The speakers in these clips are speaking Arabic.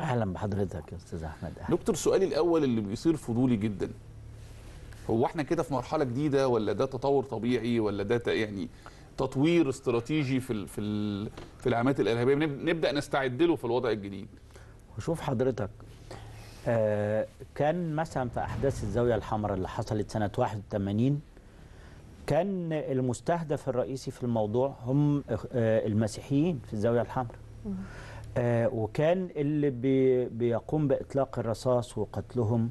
اهلا بحضرتك يا استاذ احمد أهلا. دكتور سؤالي الاول اللي بيصير فضولي جدا هو احنا كده في مرحله جديده ولا ده تطور طبيعي ولا ده يعني تطوير استراتيجي في الـ في الـ في العمليات الارهابيه نبدا نستعد له في الوضع الجديد وشوف حضرتك آه كان مثلا في احداث الزاويه الحمراء اللي حصلت سنه 81 كان المستهدف الرئيسي في الموضوع هم آه، المسيحيين في الزاويه الحمراء آه، وكان اللي بي بيقوم بإطلاق الرصاص وقتلهم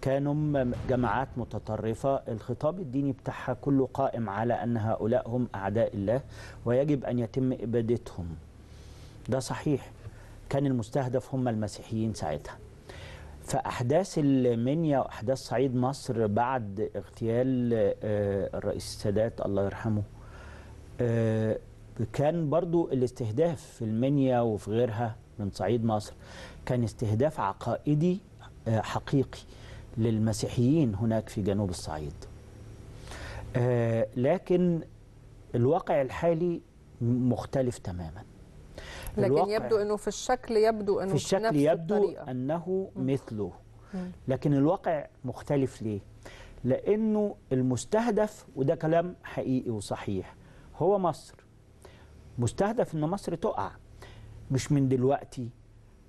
كانوا جماعات متطرفة الخطاب الديني بتاعها كله قائم على أن هؤلاء هم أعداء الله ويجب أن يتم إبادتهم ده صحيح كان المستهدف هم المسيحيين ساعتها فأحداث المنيا وأحداث صعيد مصر بعد اغتيال آه، الرئيس السادات الله يرحمه آه، كان برضو الاستهداف في المنيا وفي غيرها من صعيد مصر كان استهداف عقائدي آه، حقيقي للمسيحيين هناك في جنوب الصعيد آه، لكن الواقع الحالي مختلف تماما لكن يبدو انه في الشكل يبدو انه في الشكل نفس يبدو الطريقة. انه مثله لكن الواقع مختلف ليه لانه المستهدف وده كلام حقيقي وصحيح هو مصر مستهدف ان مصر تقع مش من دلوقتي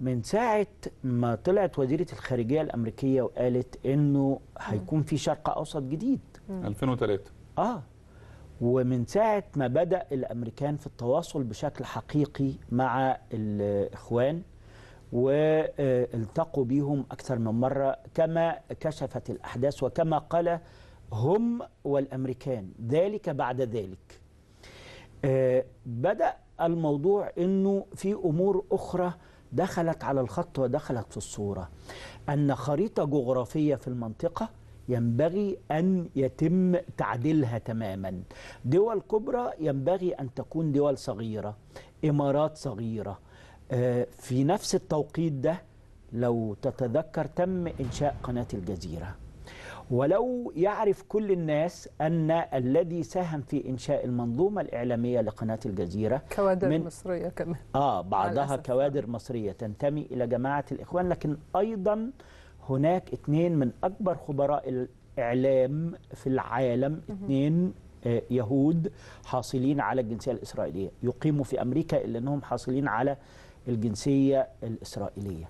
من ساعة ما طلعت وزيرة الخارجية الأمريكية وقالت إنه هيكون في شرق أوسط جديد 2003 آه ومن ساعة ما بدأ الأمريكان في التواصل بشكل حقيقي مع الإخوان والتقوا بيهم أكثر من مرة كما كشفت الأحداث وكما قال هم والأمريكان ذلك بعد ذلك آه، بدأ الموضوع أنه في أمور أخرى دخلت على الخط ودخلت في الصورة أن خريطة جغرافية في المنطقة ينبغي أن يتم تعديلها تماما دول كبرى ينبغي أن تكون دول صغيرة إمارات صغيرة آه، في نفس التوقيت ده لو تتذكر تم إنشاء قناة الجزيرة ولو يعرف كل الناس أن الذي ساهم في إنشاء المنظومة الإعلامية لقناة الجزيرة كوادر من مصرية كمان آه بعضها كوادر مصرية تنتمي إلى جماعة الإخوان لكن أيضا هناك اثنين من أكبر خبراء الإعلام في العالم اثنين آه، يهود حاصلين على الجنسية الإسرائيلية يقيموا في أمريكا إلا أنهم حاصلين على الجنسية الإسرائيلية